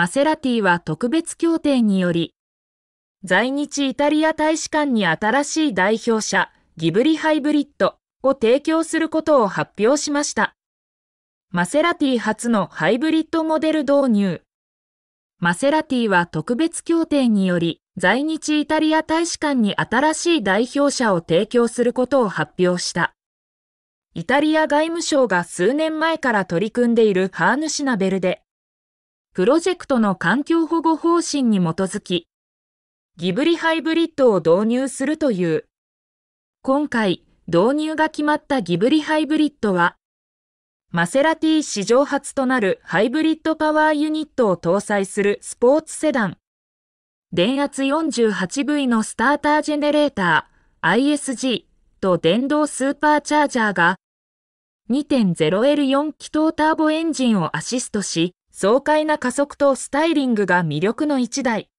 マセラティは特別協定により、在日イタリア大使館に新しい代表者、ギブリハイブリッドを提供することを発表しました。マセラティ初のハイブリッドモデル導入。マセラティは特別協定により、在日イタリア大使館に新しい代表者を提供することを発表した。イタリア外務省が数年前から取り組んでいるハーヌシナベルデプロジェクトの環境保護方針に基づき、ギブリハイブリッドを導入するという。今回、導入が決まったギブリハイブリッドは、マセラティ史上初となるハイブリッドパワーユニットを搭載するスポーツセダン。電圧 48V のスタータージェネレーター ISG と電動スーパーチャージャーが 2.0L4 気筒ターボエンジンをアシストし、爽快な加速とスタイリングが魅力の一台。